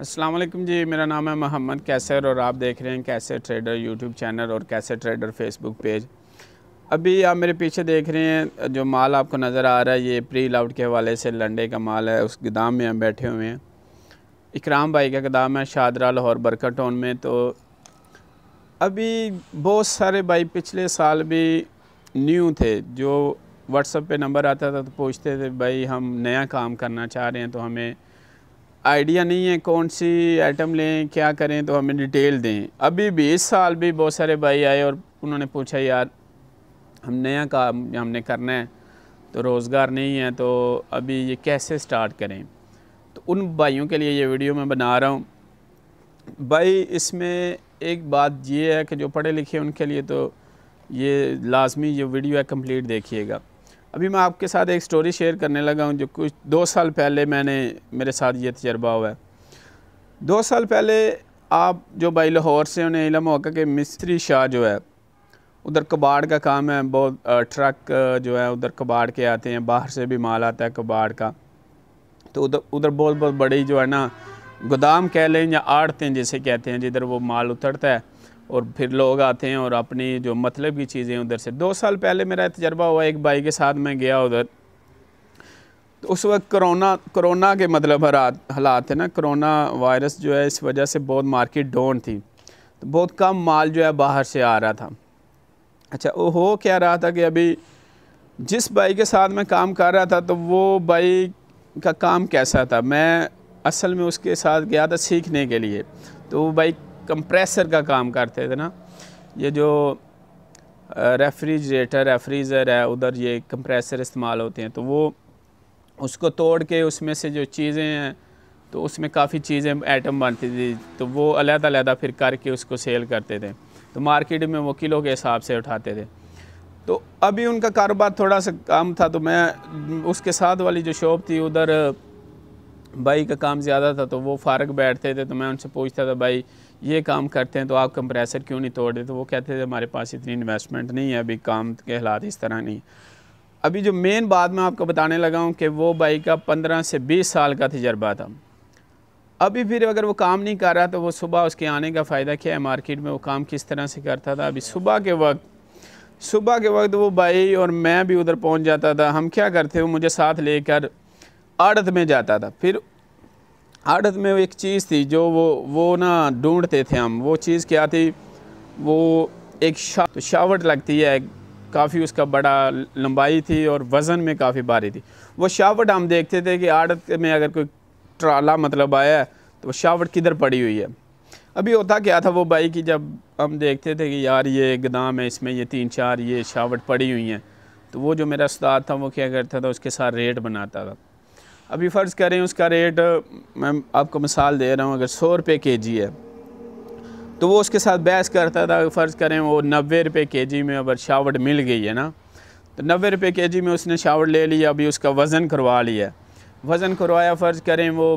असलम जी मेरा नाम है मोहम्मद कैसर और आप देख रहे हैं कैसे ट्रेडर यूट्यूब चैनल और कैसे ट्रेडर फेसबुक पेज अभी आप मेरे पीछे देख रहे हैं जो माल आपको नज़र आ रहा है ये प्री लाउट के हवाले से लंडे का माल है उस गोदाम में हम बैठे हुए हैं इकराम भाई का गोदाम है शादरा लाहौर बरका टाउन में तो अभी बहुत सारे भाई पिछले साल भी न्यू थे जो व्हाट्सअप पे नंबर आता था तो पूछते थे भाई हम नया काम करना चाह रहे हैं तो हमें आइडिया नहीं है कौन सी आइटम लें क्या करें तो हमें डिटेल दें अभी भी इस साल भी बहुत सारे भाई आए और उन्होंने पूछा यार हम नया काम हमने करना है तो रोज़गार नहीं है तो अभी ये कैसे स्टार्ट करें तो उन भाइयों के लिए ये वीडियो मैं बना रहा हूँ भाई इसमें एक बात ये है कि जो पढ़े लिखे उनके लिए तो ये लाजमी ये वीडियो है कम्प्लीट देखिएगा अभी मैं आपके साथ एक स्टोरी शेयर करने लगा हूँ जो कुछ दो साल पहले मैंने मेरे साथ ये तजर्बा हुआ है दो साल पहले आप जो भाई लाहौर से उन्हें इलम होगा कि मिस्त्री शाह जो है उधर कबाड़ का काम है बहुत ट्रक जो है उधर कबाड़ के आते हैं बाहर से भी माल आता है कबाड़ का तो उधर उधर बहुत बहुत बड़ी जो है ना गोदाम कह लें या आड़ते हैं जैसे कहते हैं जिधर वो माल उतरता है और फिर लोग आते हैं और अपनी जो मतलब की चीज़ें उधर से दो साल पहले मेरा तजर्बा हुआ एक भाई के साथ मैं गया उधर तो उस वक्त करोना करोना के मतलब हालात है ना करोना वायरस जो है इस वजह से बहुत मार्केट डाउन थी तो बहुत कम माल जो है बाहर से आ रहा था अच्छा वो हो क्या रहा था कि अभी जिस भाई के साथ मैं काम कर रहा था तो वो भाई का काम कैसा था मैं असल में उसके साथ गया था सीखने के लिए तो वो भाई कंप्रेसर का काम करते थे ना ये जो रेफ्रिजरेटर रेफ्रीजर है उधर ये कंप्रेसर इस्तेमाल होते हैं तो वो उसको तोड़ के उसमें से जो चीज़ें हैं तो उसमें काफ़ी चीज़ें आइटम बनती थी तो वो अलग अलग फिर करके उसको सेल करते थे तो मार्केट में वो किलो के हिसाब से उठाते थे तो अभी उनका कारोबार थोड़ा सा कम था तो मैं उसके साथ वाली जो शॉप थी उधर भाई का काम ज़्यादा था तो वो फारग बैठते थे तो मैं उनसे पूछता था भाई ये काम करते हैं तो आप कंप्रेसर क्यों नहीं तोड़ तो वो कहते थे हमारे पास इतनी इन्वेस्टमेंट नहीं है अभी काम के हालात इस तरह नहीं अभी जो मेन बात मैं आपको बताने लगा हूँ कि वो भाई का पंद्रह से बीस साल का तजर्बा था अभी फिर अगर वो काम नहीं कर रहा तो वो सुबह उसके आने का फ़ायदा क्या है मार्केट में वो काम किस तरह से करता था अभी सुबह के वक्त सुबह के वक्त वो भाई और मैं भी उधर पहुंच जाता था हम क्या करते हो मुझे साथ लेकर आड़त में जाता था फिर आड़त में एक चीज़ थी जो वो वो ना ढूंढते थे हम वो चीज़ क्या थी वो एक शा तो शावट लगती है काफ़ी उसका बड़ा लंबाई थी और वज़न में काफ़ी भारी थी वो शावट हम देखते थे कि आड़त में अगर कोई ट्राला मतलब आया है तो वो शावट किधर पड़ी हुई है अभी होता क्या था वो बाई की जब हम देखते थे कि यार ये गदाम है इसमें ये तीन चार ये शावट पड़ी हुई हैं तो वो जो मेरा उस्ताद था वो क्या करता था उसके साथ रेट बनाता था अभी फ़र्ज़ करें उसका रेट मैं आपको मिसाल दे रहा हूँ अगर सौ रुपये के जी है तो वो उसके साथ बहस करता था फ़र्ज़ करें वो नबे रुपये के जी में अगर शावट मिल गई है ना तो नबे रुपये के जी में उसने शावट ले लिया अभी उसका वज़न करवा लिया वज़न करवाया फ़र्ज़ करें वो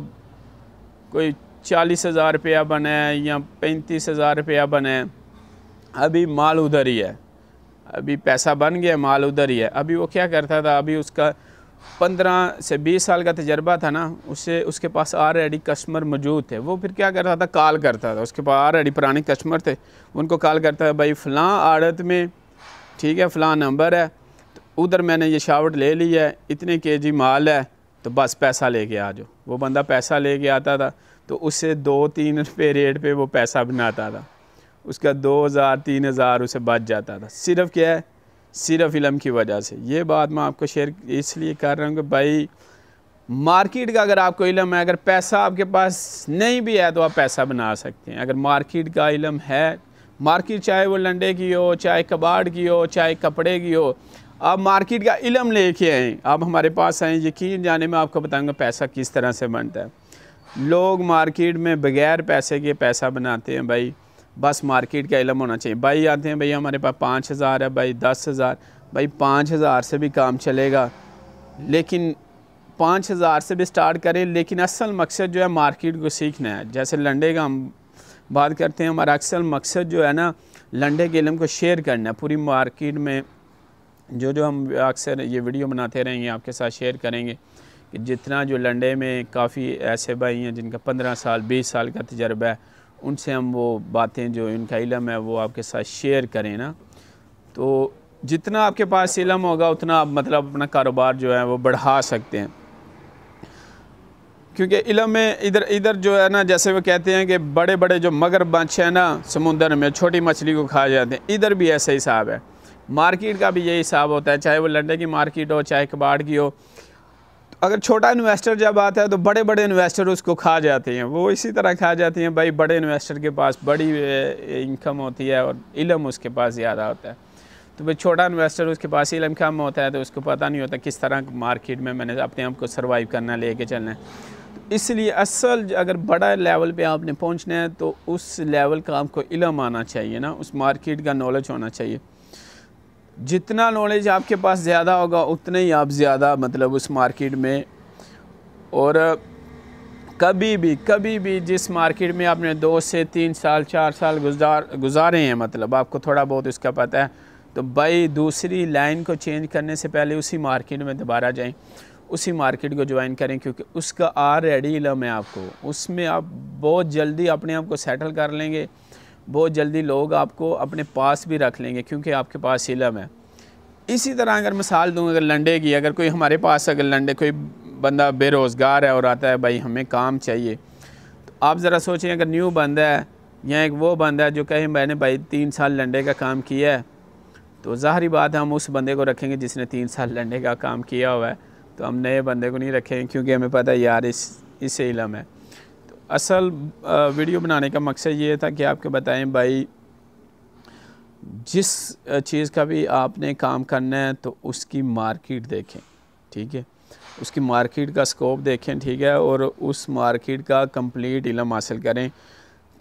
कोई चालीस हज़ार रुपया बने या पैंतीस हज़ार रुपया बने अभी माल उधर ही है अभी पैसा बन गया माल उधर ही है अभी वो क्या करता था अभी उसका पंद्रह से बीस साल का तजर्बा था ना उससे उसके पास ऑलरेडी कस्टमर मौजूद थे वो फिर क्या करता था कॉल करता था उसके पास ऑलरेडी पुराने कस्टमर थे उनको कॉल करता था भाई फ़लाँ आड़त में ठीक है फलां नंबर है तो उधर मैंने ये शावट ले ली है इतने के जी माल है तो बस पैसा लेके आ जाओ वो बंदा पैसा लेके आता था तो उससे दो तीन रुपये रेट पर वो पैसा बनाता था उसका दो हज़ार तीन हज़ार उसे बच जाता था सिर्फ क्या है सिर्फ इलम की वजह से ये बात मैं आपको शेयर इसलिए कर रहा हूँ कि भाई मार्केट का अगर आपको इलम है अगर पैसा आपके पास नहीं भी है तो आप पैसा बना सकते हैं अगर मार्केट का इलम है मार्केट चाहे वो लंडे की हो चाहे कबाड़ की हो चाहे कपड़े की हो आप मार्केट का इलम लेके आएँ आप हमारे पास आएँ यकीन जाने में आपको बताऊँगा पैसा किस तरह से बनता है लोग मार्केट में बग़ैर पैसे के पैसा बनाते हैं भाई बस मार्केट का इलम होना चाहिए भाई आते हैं भैया हमारे पास पाँच हज़ार है भाई दस हज़ार भाई पाँच हज़ार से भी काम चलेगा लेकिन पाँच हज़ार से भी स्टार्ट करें लेकिन असल मकसद जो है मार्केट को सीखना है जैसे लंडे का हम बात करते हैं हमारा अक्सर मकसद जो है ना लंडे के इलम को शेयर करना है पूरी मार्केट में जो जो हम अक्सर ये वीडियो बनाते रहेंगे आपके साथ शेयर करेंगे कि जितना जो लंडे में काफ़ी ऐसे भाई हैं जिनका पंद्रह साल बीस साल का तजर्बा है उनसे हम वो बातें जो इनका इलम है वो आपके साथ शेयर करें ना तो जितना आपके पास इलम होगा उतना आप मतलब अपना कारोबार जो है वो बढ़ा सकते हैं क्योंकि इलम में इधर इधर जो है ना जैसे वो कहते हैं कि बड़े बड़े जो मगर बंश हैं ना समुंदर में छोटी मछली को खा जाते हैं इधर भी ऐसा हिसाब है मार्केट का भी यही हिसाब होता है चाहे वो लंडे की मार्केट हो चाहे कबाड़ की हो अगर छोटा इन्वेस्टर जब आता है तो बड़े बड़े इन्वेस्टर उसको खा जाते हैं वो इसी तरह खा जाते हैं भाई बड़े इन्वेस्टर के पास बड़ी इनकम होती है और इलम उसके पास ज़्यादा होता है तो भाई छोटा इन्वेस्टर उसके पास इलम कम होता है तो उसको पता नहीं होता किस तरह मार्केट में मैंने अपने आप को सर्वाइव करना ले कर चलना है तो इसलिए असल अगर बड़ा लेवल पर आपने पहुँचना है तो उस लेवल का आपको इलम आना चाहिए ना उस मार्केट का नॉलेज होना चाहिए जितना नॉलेज आपके पास ज़्यादा होगा उतने ही आप ज़्यादा मतलब उस मार्केट में और कभी भी कभी भी जिस मार्केट में आपने दो से तीन साल चार साल गुजार गुजारे हैं मतलब आपको थोड़ा बहुत इसका पता है तो भाई दूसरी लाइन को चेंज करने से पहले उसी मार्केट में दोबारा जाएं उसी मार्केट को ज्वाइन करें क्योंकि उसका रेडी इलम है आपको उसमें आप बहुत जल्दी अपने आप को सेटल कर लेंगे बहुत जल्दी लोग आपको अपने पास भी रख लेंगे क्योंकि आपके पास इलम है इसी तरह अगर मिसाल दूँ अगर लंडे की अगर कोई हमारे पास अगर लंडे कोई बंदा बेरोज़गार है और आता है भाई हमें काम चाहिए तो आप ज़रा सोचें अगर न्यू बंदा है या एक वो बंदा है जो कहे मैंने भाई तीन साल लंडे का काम किया है तो ज़ाहरी बात है हम उस बंदे को रखेंगे जिसने तीन साल लंडे का काम किया हुआ है तो हम नए बंदे को नहीं रखेंगे क्योंकि हमें पता है यार इस इससे इलम है असल वीडियो बनाने का मकसद ये था कि आपके बताएं भाई जिस चीज़ का भी आपने काम करना है तो उसकी मार्केट देखें ठीक है उसकी मार्केट का स्कोप देखें ठीक है और उस मार्केट का कंप्लीट इलम हासिल करें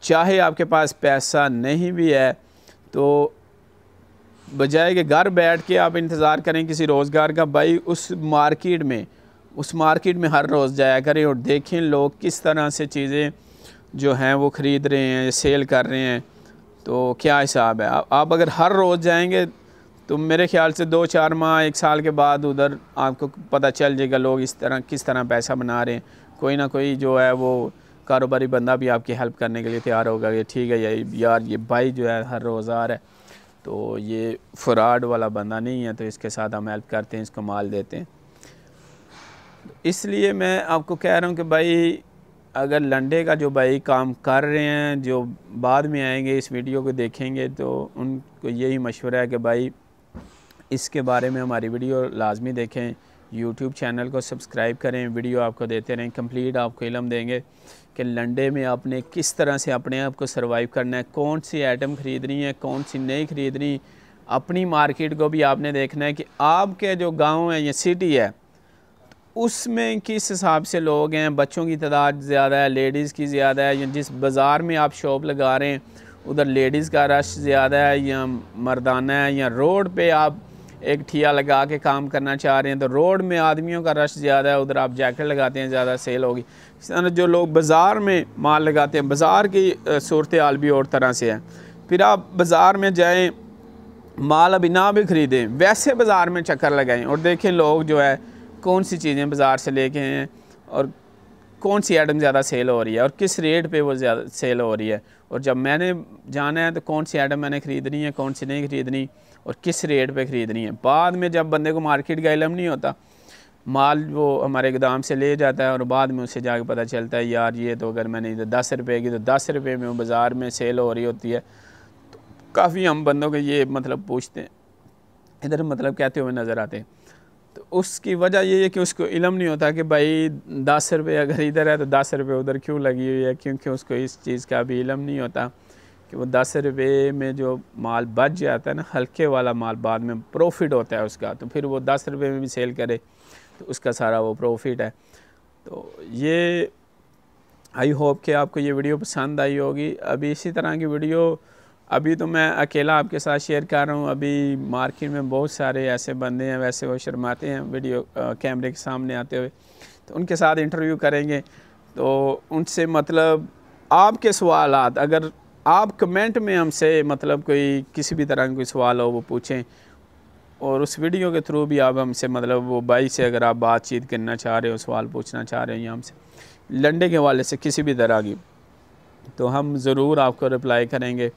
चाहे आपके पास पैसा नहीं भी है तो बजाय कि घर बैठ के आप इंतज़ार करें किसी रोज़गार का भाई उस मार्केट में उस मार्केट में हर रोज़ जाया करें और देखें लोग किस तरह से चीज़ें जो हैं वो ख़रीद रहे हैं सेल कर रहे हैं तो क्या हिसाब है आप अगर हर रोज़ जाएंगे तो मेरे ख्याल से दो चार माह एक साल के बाद उधर आपको पता चल जाएगा लोग इस तरह किस तरह पैसा बना रहे हैं कोई ना कोई जो है वो कारोबारी बंदा भी आपकी हेल्प करने के लिए तैयार होगा कि ठीक है यही यार ये भाई जो है हर रोज़ आ रहा है तो ये फ्रॉड वाला बंदा नहीं है तो इसके साथ हम हेल्प करते हैं इसको माल देते हैं इसलिए मैं आपको कह रहा हूँ कि भाई अगर लंडे का जो भाई काम कर रहे हैं जो बाद में आएंगे इस वीडियो को देखेंगे तो उनको यही मशवरा है कि भाई इसके बारे में हमारी वीडियो लाजमी देखें यूट्यूब चैनल को सब्सक्राइब करें वीडियो आपको देते रहें कंप्लीट आपको इलम देंगे कि लंडे में आपने किस तरह से अपने आप को सर्वाइव करना है कौन सी आइटम ख़रीदनी है कौन सी नहीं ख़रीदनी अपनी मार्केट को भी आपने देखना है कि आपके जो गांव है या सिटी है उसमें किस हिसाब से लोग हैं बच्चों की तादाद ज़्यादा है लेडीज़ की ज़्यादा है या जिस बाज़ार में आप शॉप लगा रहे हैं उधर लेडीज़ का रश ज़्यादा है या मर्दाना है या रोड पे आप एक ठिया लगा के काम करना चाह रहे हैं तो रोड में आदमियों का रश ज़्यादा है उधर आप जैकेट लगाते हैं ज़्यादा सेल होगी इस तरह जो लोग बाज़ार में माल लगाते हैं बाज़ार की सूरत हाल भी और तरह से है फिर आप बाज़ार में जाएँ माल अभी ना भी ख़रीदें वैसे बाज़ार में चक्कर लगाएँ और देखें लोग जो है कौन सी चीज़ें बाज़ार से लेके हैं और कौन सी आइटम ज़्यादा सेल हो रही है और किस रेट पे वो ज़्यादा सेल हो रही है और जब मैंने जाना है तो कौन सी आइटम मैंने ख़रीदनी है कौन सी नहीं ख़रीदनी और किस रेट पे ख़रीदनी है बाद में जब बंदे को मार्केट का इलम नहीं होता माल वो हमारे गोदाम से ले जाता है और बाद में उसे जाके पता चलता है यार ये तो अगर मैंने इधर दस रुपये की तो दस रुपये में बाज़ार में सेल हो रही होती है तो काफ़ी हम बंदों को ये मतलब पूछते हैं इधर मतलब कहते हुए नज़र आते हैं तो उसकी वजह ये है कि उसको इलम नहीं होता कि भाई दस रुपये अगर इधर है तो दस रुपये उधर क्यों लगी हुई है क्योंकि उसको इस चीज़ का भी इलम नहीं होता कि वो दस रुपये में जो माल बच जाता है ना हल्के वाला माल बाद में प्रॉफिट होता है उसका तो फिर वो दस रुपये में भी सेल करे तो उसका सारा वो प्रॉफिट है तो ये आई होप कि आपको ये वीडियो पसंद आई होगी अभी इसी तरह की वीडियो अभी तो मैं अकेला आपके साथ शेयर कर रहा हूँ अभी मार्केट में बहुत सारे ऐसे बंदे हैं वैसे वो शर्माते हैं वीडियो कैमरे के सामने आते हुए तो उनके साथ इंटरव्यू करेंगे तो उनसे मतलब आपके सवाल अगर आप कमेंट में हमसे मतलब कोई किसी भी तरह का कोई सवाल हो वो पूछें और उस वीडियो के थ्रू भी आप हमसे मतलब वो भाई से अगर आप बातचीत करना चाह रहे हो सवाल पूछना चाह रहे हो या हमसे लंडे के हवाले से किसी भी तरह की तो हम ज़रूर आपको रिप्लाई करेंगे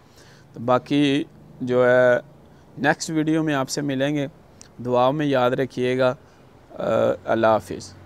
तो बाकी जो है नेक्स्ट वीडियो में आपसे मिलेंगे दुआ में याद रखिएगा अल्लाह हाफिज़